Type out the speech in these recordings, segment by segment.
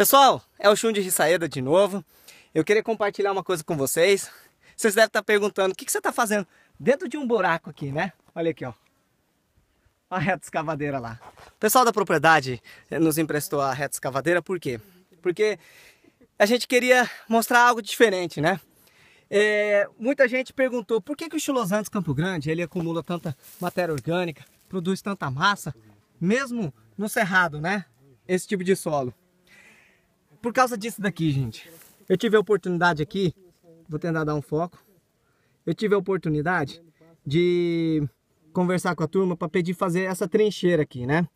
Pessoal, é o Chum de Risaeda de novo. Eu queria compartilhar uma coisa com vocês. Vocês devem estar perguntando, o que, que você está fazendo dentro de um buraco aqui, né? Olha aqui, ó. A reta escavadeira lá. O pessoal da propriedade eh, nos emprestou a reta escavadeira, por quê? Porque a gente queria mostrar algo diferente, né? É, muita gente perguntou por que, que o Chilosantes Campo Grande ele acumula tanta matéria orgânica, produz tanta massa, mesmo no cerrado, né? Esse tipo de solo por causa disso daqui, gente. Eu tive a oportunidade aqui, vou tentar dar um foco. Eu tive a oportunidade de conversar com a turma para pedir fazer essa trincheira aqui, né?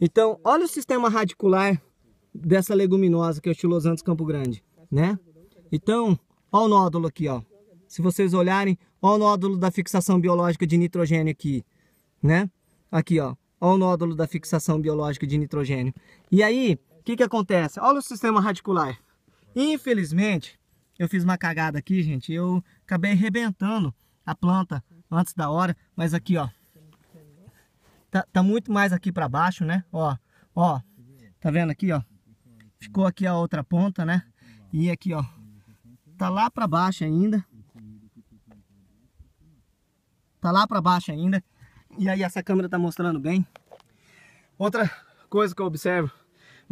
Então, olha o sistema radicular dessa leguminosa que é o Estilosantos Campo Grande, né? Então, olha o nódulo aqui, ó. Se vocês olharem, olha o nódulo da fixação biológica de nitrogênio aqui, né? Aqui, ó. Olha o nódulo da fixação biológica de nitrogênio. E aí, o que, que acontece? Olha o sistema radicular. Infelizmente, eu fiz uma cagada aqui, gente. Eu acabei arrebentando a planta antes da hora. Mas aqui, ó. Tá, tá muito mais aqui para baixo, né? Ó, ó. Tá vendo aqui, ó? Ficou aqui a outra ponta, né? E aqui, ó. Tá lá para baixo ainda. Tá lá para baixo ainda. E aí essa câmera tá mostrando bem. Outra coisa que eu observo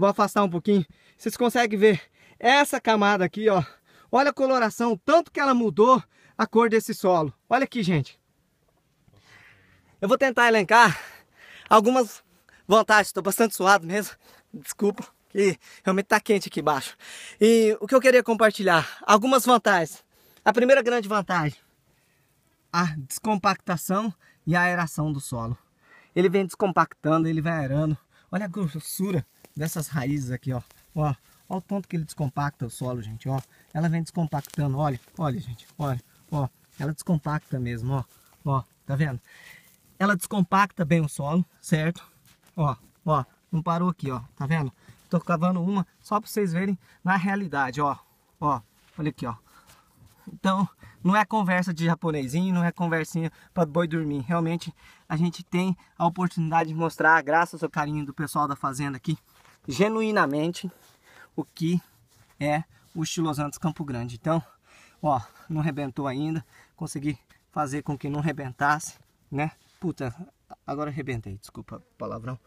Vou afastar um pouquinho. Vocês conseguem ver essa camada aqui, ó. Olha a coloração, tanto que ela mudou a cor desse solo. Olha aqui, gente. Eu vou tentar elencar algumas vantagens. Estou bastante suado mesmo. Desculpa, que realmente está quente aqui embaixo. E o que eu queria compartilhar, algumas vantagens. A primeira grande vantagem, a descompactação e a aeração do solo. Ele vem descompactando, ele vai aerando. Olha a grossura dessas raízes aqui, ó. Ó, ó o tanto que ele descompacta o solo, gente, ó. Ela vem descompactando, olha, olha, gente, olha, ó. Ela descompacta mesmo, ó, ó, tá vendo? Ela descompacta bem o solo, certo? Ó, ó, não parou aqui, ó, tá vendo? Tô cavando uma só para vocês verem na realidade, ó, ó, olha aqui, ó. Então, não é conversa de japonesinho, não é conversinha para boi dormir. Realmente, a gente tem a oportunidade de mostrar, graças ao carinho do pessoal da fazenda aqui, genuinamente o que é o estilo Campo Grande. Então, ó, não rebentou ainda, consegui fazer com que não rebentasse, né? Puta, agora arrebentei, desculpa palavrão.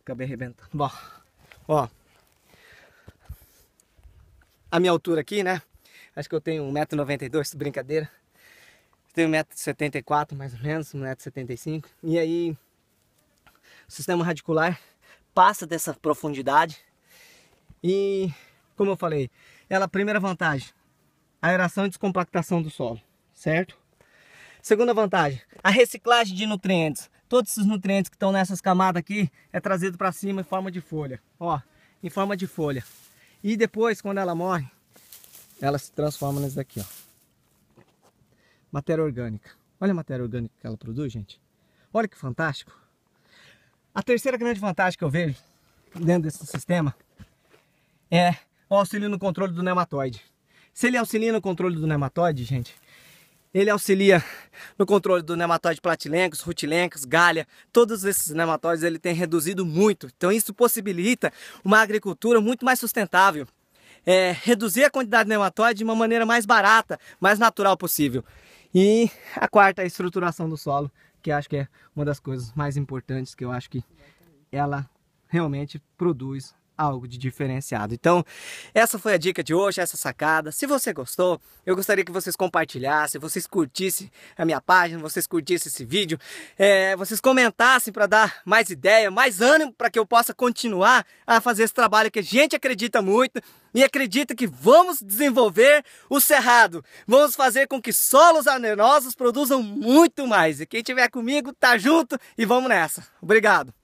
Acabei arrebentando. Bom, ó. A minha altura aqui, né? Acho que eu tenho 1,92m, brincadeira. Tenho 1,74m mais ou menos, 1,75m. E aí, o sistema radicular passa dessa profundidade. E, como eu falei, ela, primeira vantagem, aeração e descompactação do solo, certo? Segunda vantagem, a reciclagem de nutrientes. Todos esses nutrientes que estão nessas camadas aqui é trazido para cima em forma de folha, ó, em forma de folha. E depois, quando ela morre, ela se transforma nisso daqui, ó. Matéria orgânica. Olha a matéria orgânica que ela produz, gente. Olha que fantástico. A terceira grande vantagem que eu vejo dentro desse sistema é o auxílio no controle do nematóide. Se ele auxilia no controle do nematóide, gente, ele auxilia no controle do nematóide platilencos, rutilencos, galha, todos esses nematóides ele tem reduzido muito. Então isso possibilita uma agricultura muito mais sustentável. É, reduzir a quantidade de nematóide de uma maneira mais barata, mais natural possível. E a quarta, é a estruturação do solo que acho que é uma das coisas mais importantes que eu acho que ela realmente produz algo de diferenciado. Então, essa foi a dica de hoje, essa sacada. Se você gostou, eu gostaria que vocês compartilhassem, vocês curtissem a minha página, vocês curtissem esse vídeo, é, vocês comentassem para dar mais ideia, mais ânimo para que eu possa continuar a fazer esse trabalho que a gente acredita muito e acredita que vamos desenvolver o cerrado. Vamos fazer com que solos arenosos produzam muito mais. E quem tiver comigo, tá junto e vamos nessa. Obrigado.